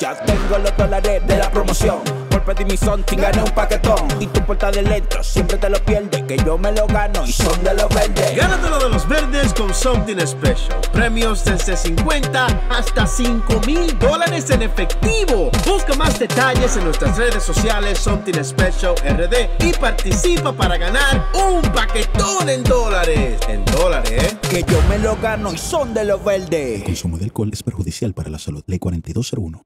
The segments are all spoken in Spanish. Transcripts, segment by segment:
Ya tengo los dólares de la promoción por un paquetón y tu puerta de electro siempre te lo pierde que yo me lo gano y son de los verdes gánatelo de los verdes con something special premios desde 50 hasta 5 mil dólares en efectivo busca más detalles en nuestras redes sociales something special rd y participa para ganar un paquetón en dólares en dólares que yo me lo gano y son de los verdes el consumo de alcohol es perjudicial para la salud ley 4201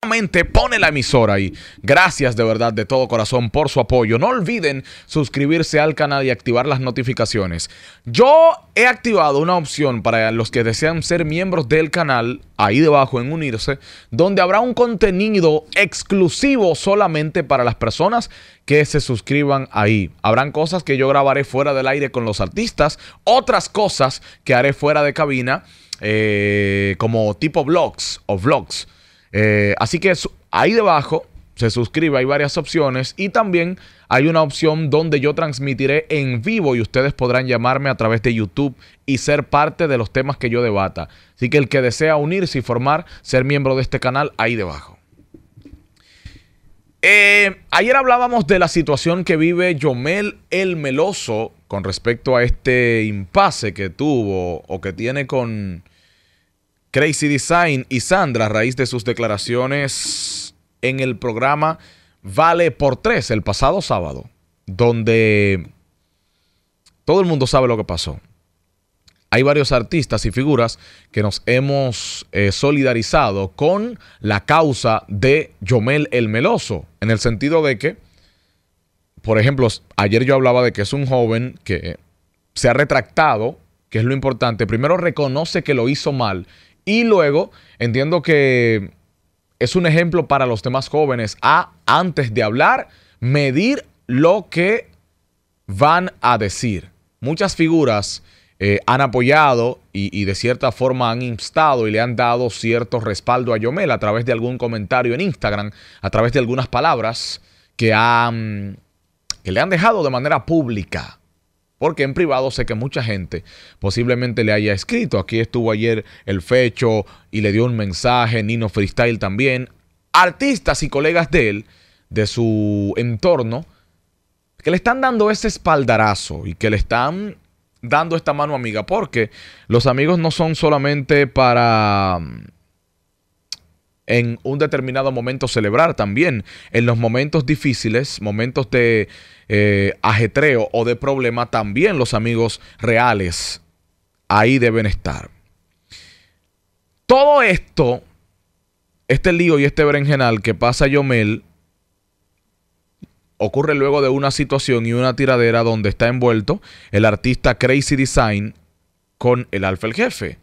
pone la emisora y gracias de verdad de todo corazón por su apoyo. No olviden suscribirse al canal y activar las notificaciones. Yo he activado una opción para los que desean ser miembros del canal, ahí debajo en unirse, donde habrá un contenido exclusivo solamente para las personas que se suscriban ahí. Habrán cosas que yo grabaré fuera del aire con los artistas, otras cosas que haré fuera de cabina, eh, como tipo vlogs. o vlogs. Eh, así que ahí debajo se suscribe, hay varias opciones y también hay una opción donde yo transmitiré en vivo y ustedes podrán llamarme a través de YouTube y ser parte de los temas que yo debata. Así que el que desea unirse y formar, ser miembro de este canal, ahí debajo. Eh, ayer hablábamos de la situación que vive Yomel el Meloso con respecto a este impasse que tuvo o que tiene con Crazy Design y Sandra a raíz de sus declaraciones en el programa Vale por Tres el pasado sábado, donde todo el mundo sabe lo que pasó. Hay varios artistas y figuras que nos hemos eh, solidarizado con la causa de Yomel el Meloso, en el sentido de que, por ejemplo, ayer yo hablaba de que es un joven que eh, se ha retractado, que es lo importante, primero reconoce que lo hizo mal y luego entiendo que es un ejemplo para los demás jóvenes a, antes de hablar, medir lo que van a decir. Muchas figuras eh, han apoyado y, de cierta forma han instado y le han dado cierto respaldo a Yomel a través de algún comentario en Instagram, a través de algunas palabras que, que le han dejado de manera pública. Porque en privado sé que mucha gente posiblemente le haya escrito. Aquí estuvo ayer el Fecho y le dio un mensaje, Nino Freestyle también. Artistas y colegas de él, de su entorno, que le están dando ese espaldarazo y que le están dando esta mano amiga. Porque los amigos no son solamente para mm, en un determinado momento celebrar también. En los momentos difíciles, momentos de eh, ajetreo o de problema, también los amigos reales ahí deben estar. Todo esto, este lío y este berenjenal que pasa Yomel, ocurre luego de una situación y una tiradera donde está envuelto el artista Crazy Design con el Alfa el Jefe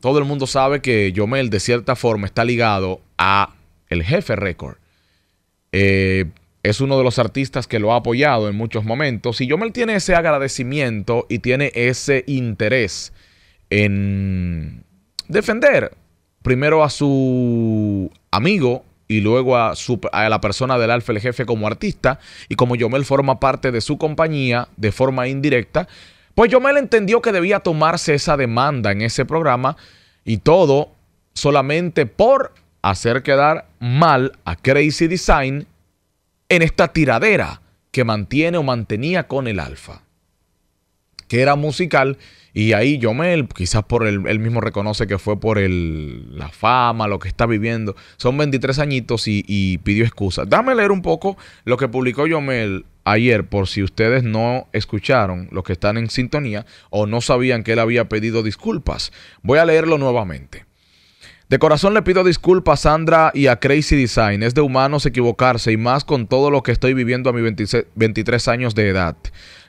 todo el mundo sabe que Yomel de cierta forma está ligado a el jefe récord. Eh, es uno de los artistas que lo ha apoyado en muchos momentos y Yomel tiene ese agradecimiento y tiene ese interés en defender primero a su amigo y luego a, a la persona del Alfa el jefe como artista y como Yomel forma parte de su compañía de forma indirecta, pues Yomel entendió que debía tomarse esa demanda en ese programa y todo solamente por hacer quedar mal a Crazy Design en esta tiradera que mantiene o mantenía con el Alfa, que era musical. Y ahí Yomel, quizás por él mismo reconoce que fue por la fama, lo que está viviendo. Son 23 añitos y, y pidió excusas. Dame leer un poco lo que publicó Yomel ayer, por si ustedes no escucharon, los que están en sintonía, o no sabían que él había pedido disculpas. Voy a leerlo nuevamente. De corazón le pido disculpas a Sandra y a Crazy Design. Es de humanos equivocarse y más con todo lo que estoy viviendo a mis 23 años de edad.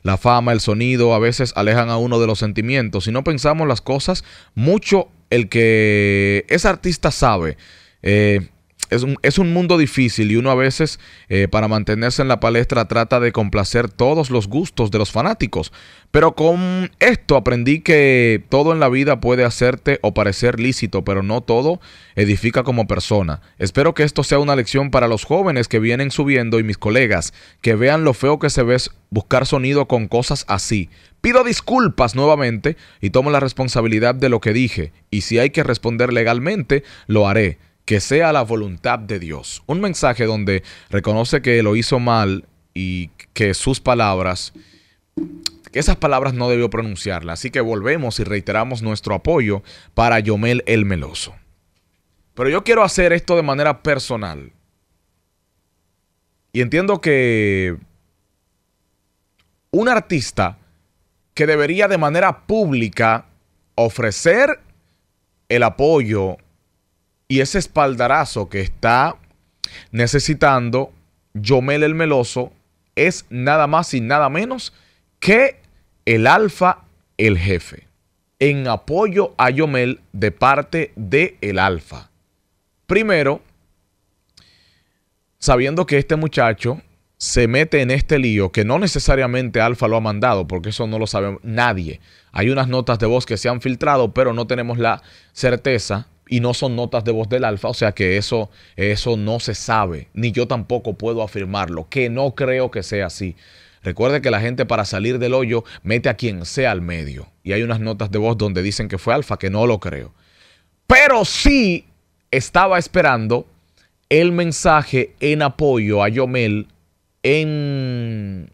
La fama, el sonido a veces alejan a uno de los sentimientos. Si no pensamos las cosas, mucho el que es artista sabe. Eh, es un, mundo difícil y uno a veces eh, para mantenerse en la palestra trata de complacer todos los gustos de los fanáticos. Pero con esto aprendí que todo en la vida puede hacerte o parecer lícito, pero no todo edifica como persona. Espero que esto sea una lección para los jóvenes que vienen subiendo y mis colegas, que vean lo feo que se ve buscar sonido con cosas así. Pido disculpas nuevamente y tomo la responsabilidad de lo que dije, y si hay que responder legalmente, lo haré que sea la voluntad de Dios. Un mensaje donde reconoce que lo hizo mal y que sus palabras, que esas palabras no debió pronunciarlas. Así que volvemos y reiteramos nuestro apoyo para Yomel el Meloso. Pero yo quiero hacer esto de manera personal. Y entiendo que un artista que debería de manera pública ofrecer el apoyo y ese espaldarazo que está necesitando Yomel el Meloso es nada más y nada menos que el Alfa, el jefe, en apoyo a Yomel de parte de el Alfa. Primero, sabiendo que este muchacho se mete en este lío que no necesariamente Alfa lo ha mandado, porque eso no lo sabe nadie. Hay unas notas de voz que se han filtrado, pero no tenemos la certeza y no son notas de voz del alfa, o sea que eso, eso no se sabe, ni yo tampoco puedo afirmarlo, que no creo que sea así. Recuerde que la gente para salir del hoyo mete a quien sea al medio. Y hay unas notas de voz donde dicen que fue alfa, que no lo creo. Pero sí estaba esperando el mensaje en apoyo a Yomel en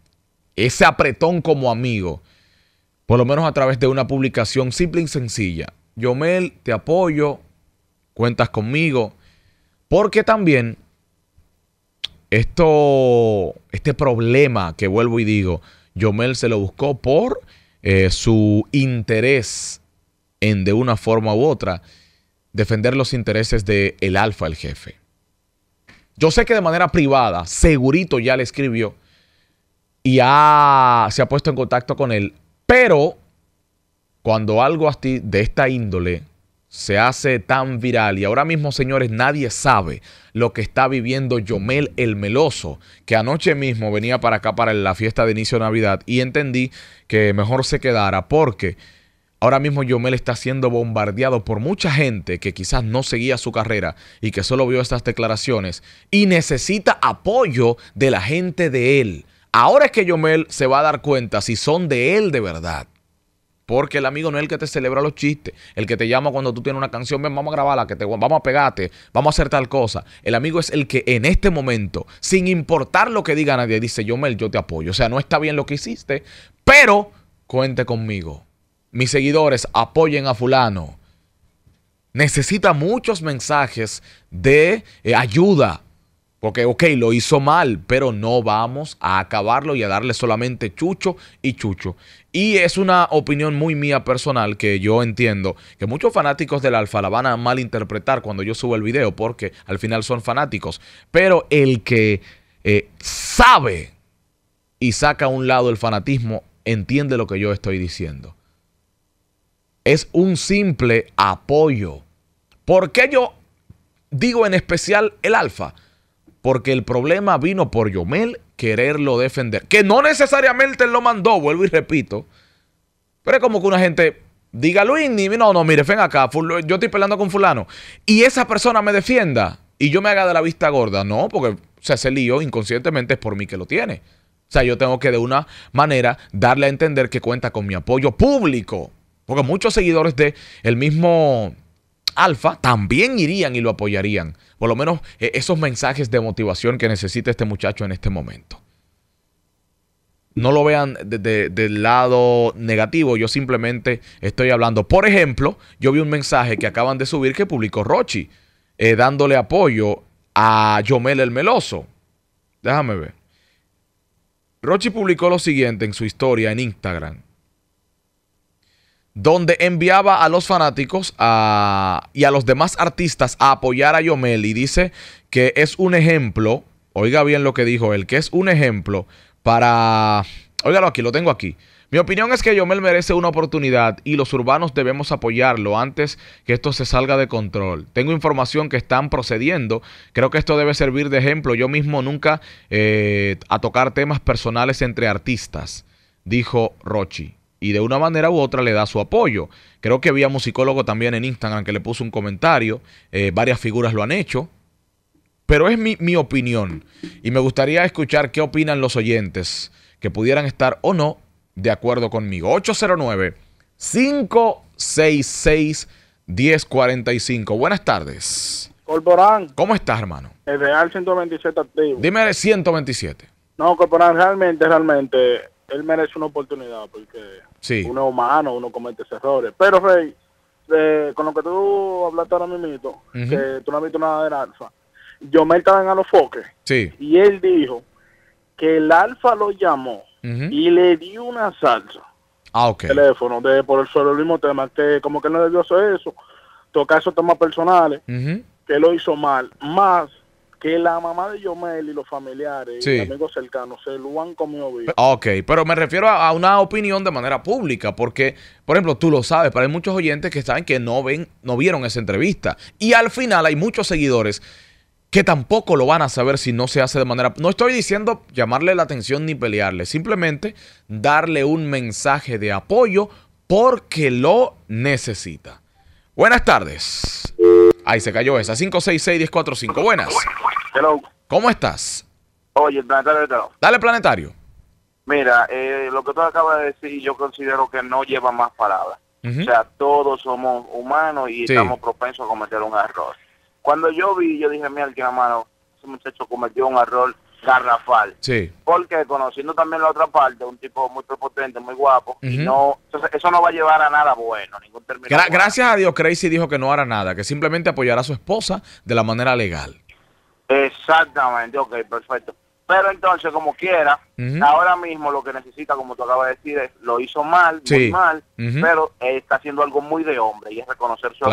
ese apretón como amigo. Por lo menos a través de una publicación simple y sencilla. Yomel, te apoyo, cuentas conmigo. Porque también esto, este problema que vuelvo y digo, Yomel se lo buscó por eh, su interés en de una forma u otra defender los intereses del el alfa, el jefe. Yo sé que de manera privada, segurito ya le escribió y se ha puesto en contacto con él, pero cuando algo así de esta índole se hace tan viral y ahora mismo, señores, nadie sabe lo que está viviendo Yomel el Meloso, que anoche mismo venía para acá para la fiesta de inicio de Navidad y entendí que mejor se quedara porque ahora mismo Yomel está siendo bombardeado por mucha gente que quizás no seguía su carrera y que solo vio estas declaraciones y necesita apoyo de la gente de él. Ahora es que Yomel se va a dar cuenta si son de él de verdad. Porque el amigo no es el que te celebra los chistes, el que te llama cuando tú tienes una canción, ven, vamos a grabarla, que te, vamos a pegarte, vamos a hacer tal cosa. El amigo es el que en este momento, sin importar lo que diga nadie, dice, yo Mel, yo te apoyo. O sea, no está bien lo que hiciste, pero cuente conmigo. Mis seguidores, apoyen a fulano. Necesita muchos mensajes de eh, ayuda, porque, ok, lo hizo mal, pero no vamos a acabarlo y a darle solamente chucho y chucho. Y es una opinión muy mía personal que yo entiendo que muchos fanáticos del Alfa la van a malinterpretar cuando yo subo el video, porque al final son fanáticos. Pero el que eh, sabe y saca a un lado el fanatismo, entiende lo que yo estoy diciendo. Es un simple apoyo. ¿Por qué yo digo en especial el Alfa? porque el problema vino por Yomel quererlo defender, que no necesariamente lo mandó, vuelvo y repito, pero es como que una gente diga, Luis, no, no, mire, ven acá, yo estoy peleando con fulano, y esa persona me defienda y yo me haga de la vista gorda, no, porque se hace lío inconscientemente es por mí que lo tiene. O sea, yo tengo que de una manera darle a entender que cuenta con mi apoyo público. Porque muchos seguidores de el mismo alfa también irían y lo apoyarían. Por lo menos eh, esos mensajes de motivación que necesita este muchacho en este momento. No lo vean de, del lado negativo, yo simplemente estoy hablando. Por ejemplo, yo vi un mensaje que acaban de subir que publicó Rochi, eh, dándole apoyo a Yomel el Meloso. Déjame ver. Rochi publicó lo siguiente en su historia en Instagram donde enviaba a los fanáticos y a los demás artistas a apoyar a Yomel y dice que es un ejemplo, oiga bien lo que dijo él, que es un ejemplo para, óigalo aquí, lo tengo aquí. Mi opinión es que Yomel merece una oportunidad y los urbanos debemos apoyarlo antes que esto se salga de control. Tengo información que están procediendo. Creo que esto debe servir de ejemplo. Yo mismo nunca eh, a tocar temas personales entre artistas, dijo Rochi y de una manera u otra le da su apoyo. Creo que había musicólogo también en Instagram que le puso un comentario, eh, varias figuras lo han hecho, pero es mi, opinión y me gustaría escuchar qué opinan los oyentes que pudieran estar o no de acuerdo conmigo. 809 566 1045. Buenas tardes. Corporán. ¿Cómo estás, hermano? El Real 127 activo. Dime el 127. No, Corporán, realmente, realmente él merece una oportunidad porque uno es humano, uno comete errores. Pero, Rey, eh, con lo que tú hablaste ahora mismo, que tú no has visto nada del Alfa, yo me estaba en Alofoque sí. y él dijo que el Alfa lo llamó y le dio una salsa. Ah, okay. Teléfono, de, por el suelo, el mismo tema, que como que no debió hacer eso, tocar esos temas personales, que lo hizo mal, más que la mamá de Yomel y los familiares y amigos cercanos se lo han comido Ok, pero me refiero a, una opinión de manera pública, porque, por ejemplo, tú lo sabes, pero hay muchos oyentes que saben que no ven, no vieron esa entrevista. Y al final hay muchos seguidores que tampoco lo van a saber si no se hace de manera... No estoy diciendo llamarle la atención ni pelearle, simplemente darle un mensaje de apoyo porque lo necesita. Buenas tardes. Ahí se cayó esa. 566-1045. Buenas. ¿Cómo estás? Oye, planetario. Dale, planetario. Mira, eh, lo que tú acabas de decir, yo considero que no lleva más palabras. O sea, todos somos humanos y estamos propensos a cometer un error. Cuando yo vi, yo dije, mira, que la ese muchacho cometió un error garrafal. Sí. Porque conociendo también la otra parte, un tipo muy prepotente, muy guapo, no, eso no va a llevar a nada bueno, ningún término. Gracias a Dios, Crazy dijo que no hará nada, que simplemente apoyará a su esposa de la manera legal. Exactamente, ok, perfecto. Pero entonces, como quiera, ahora mismo lo que necesita, como tú acabas de decir, es lo hizo mal, muy mal, pero está haciendo algo muy de hombre y es reconocer su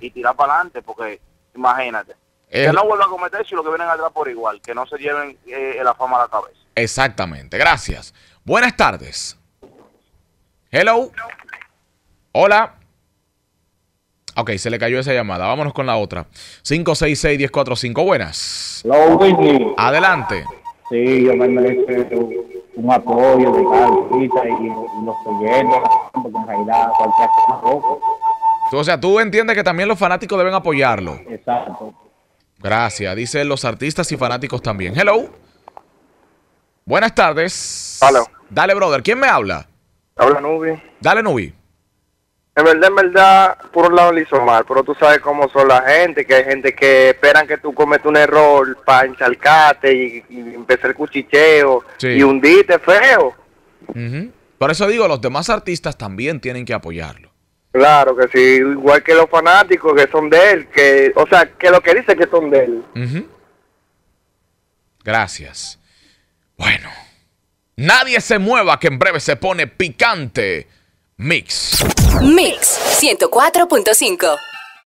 y tirar para adelante, porque imagínate. Que no vuelva a cometer si lo que vienen atrás por igual, que no se lleven eh, la fama a la cabeza. Exactamente, gracias. Buenas tardes. Hello. Hola. Ok, se le cayó esa llamada. Vámonos con la otra. 566-1045. Buenas. Hello, Whitney. Adelante. Sí, yo me un apoyo de y, cualquier cosa O sea, tú entiendes que también los fanáticos deben apoyarlo. Exacto. Gracias. Dicen los artistas y fanáticos también. Hello. Buenas tardes. Dale, brother. ¿Quién me habla? Habla Nubi. Dale, Nubi. En verdad, en verdad, por un lado le hizo mal, pero tú sabes cómo son la gente, que hay gente que esperan que tú cometas un error para encharcarte y, empezar el cuchicheo y hundirte feo. Por eso digo, los demás artistas también tienen que apoyarlo. Claro que sí, igual que los fanáticos que son de él, que, o sea, que lo que dice que son de él. Gracias. Bueno, nadie se mueva que en breve se pone picante Mix. Mix 104.5.